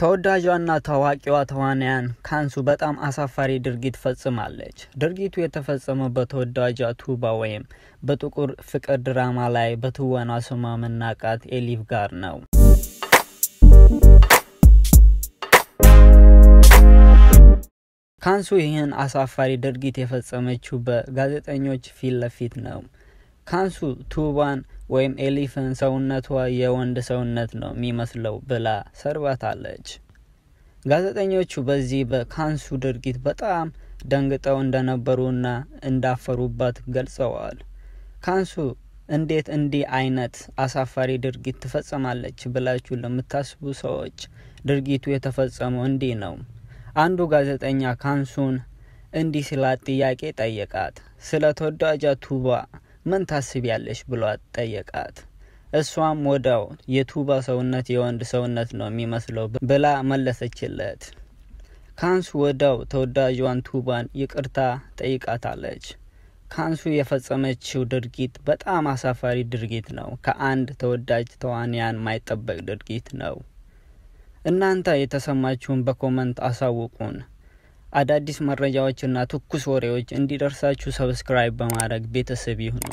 ተወዳጇና ታዋቂዋ ተዋናያን ካንሱ በጣም አሳፋሪ ድርጊት ፈጽማለች። ድርጊቱ የተፈጸመው በተወዳጇ ቱባ ወይም በጥቁር ፍቅር ድራማ ላይ በትወና ስሟ መናቃት ኤሊቭ ጋር ነው። ካንሱ ይህን አሳፋሪ ድርጊት የፈጸመችው በጋዜጠኞች ፊት ለፊት ነው። ካንሱ ቱባን ወይም ኤሊፍን ሰውነቷ የወንድ ሰውነት ነው የሚመስለው ብላ ሰርባታለች። ጋዜጠኞቹ በዚህ በካንሱ ድርጊት በጣም ደንግጠው እንደነበሩና እንዳፈሩባት ገልጸዋል። ካንሱ እንዴት እንዲህ አይነት አሳፋሪ ድርጊት ትፈጽማለች ብላችሁ ለምታስቡ ሰዎች ድርጊቱ የተፈጸመው እንዲህ ነው። አንዱ ጋዜጠኛ ካንሱን እንዲህ ሲላት ጥያቄ ጠየቃት። ስለ ተወዳጃ ቱባ ምን ታስቢያለሽ ብሎ ጠየቃት። እሷም ወዳው የቱባ ሰውነት የወንድ ሰውነት ነው የሚመስለው ብላ መለሰችለት። ካንሱ ወዳው ተወዳጇን ቱባን ይቅርታ ጠይቃታለች። ካንሱ የፈጸመችው ድርጊት በጣም አሳፋሪ ድርጊት ነው። ከአንድ ተወዳጅ ተዋንያን ማይጠበቅ ድርጊት ነው። እናንተ የተሰማችሁን በኮመንት አሳውቁን። አዳዲስ መረጃዎችና ትኩስ ወሬዎች እንዲደርሳችሁ ሰብስክራይብ በማድረግ ቤተሰብ ይሁኑ።